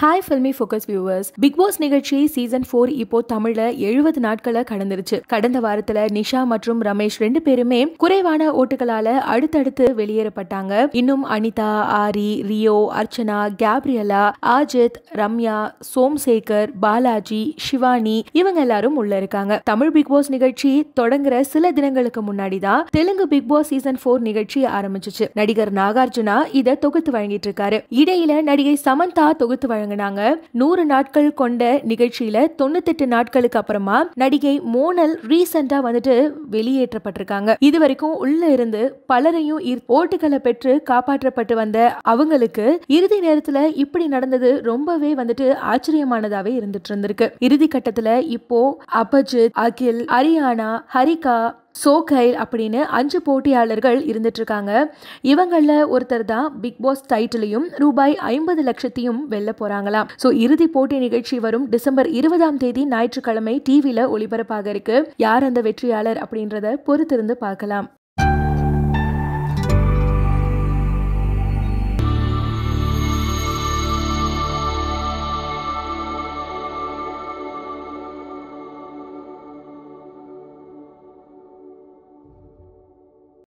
hi Filmy focus viewers Bigg Boss நிகழ்ச்சி season four இப்போ தமிழ்ல எழுபது நாட்களை கடந்துருச்சு கடந்த வாரத்துல நிஷா மற்றும் ரமேஷ் ரெண்டு பேருமே குறைவான ஓட்டுகளால அடுத்தடுத்து வெளியேறப்பட்டாங்க இன்னும் அனிதா ஆரி ரியோ அர்ச்சனா கேப்ரியலா ஆஜித் ரம்யா சோம்சேகர் பாலாஜி ஷிவானி இவங்க எல்லாரும் உள்ள இருக்காங்க தமிழ் பிக் பாஸ் நிகழ்ச்சி தொடங்குற சில தினங்களுக்கு முன்னாடி தான் Telugu big boss season four நிகழ்ச்சி ஆரம்பிச்சிச்சு நடிகர் நாகார்ஜுனா இதை தொகுத்து வழங்கிட்டு இருக்காரு இடையில நடிகை சமந்தா தொகுத்து வழங்க வழங்கினாங்க நூறு நாட்கள் கொண்ட நிகழ்ச்சியில தொண்ணூத்தெட்டு நாட்களுக்கு அப்புறமா நடிகை மோனல் ரீசெண்டா வந்துட்டு வெளியேற்றப்பட்டிருக்காங்க இது வரைக்கும் உள்ள இருந்து பலரையும் ஓட்டுகளை பெற்று காப்பாற்றப்பட்டு வந்த அவங்களுக்கு இறுதி நேரத்துல இப்படி நடந்தது ரொம்பவே வந்துட்டு ஆச்சரியமானதாவே இருந்துட்டு இருந்திருக்கு இறுதி கட்டத்துல இப்போ அபஜித் அகில் ஹரியானா ஹரிகா கைல் அப்படின்னு அஞ்சு போட்டியாளர்கள் இருந்துட்டுருக்காங்க இவங்களில் ஒருத்தர் தான் பிக் பாஸ் டைட்டிலையும் ரூபாய் ஐம்பது லட்சத்தையும் வெல்ல போகிறாங்களாம் ஸோ இறுதி போட்டி நிகழ்ச்சி வரும் டிசம்பர் இருபதாம் தேதி ஞாயிற்றுக்கிழமை டிவியில் ஒளிபரப்பாக இருக்கு யார் அந்த வெற்றியாளர் அப்படின்றத பொறுத்திருந்து பார்க்கலாம்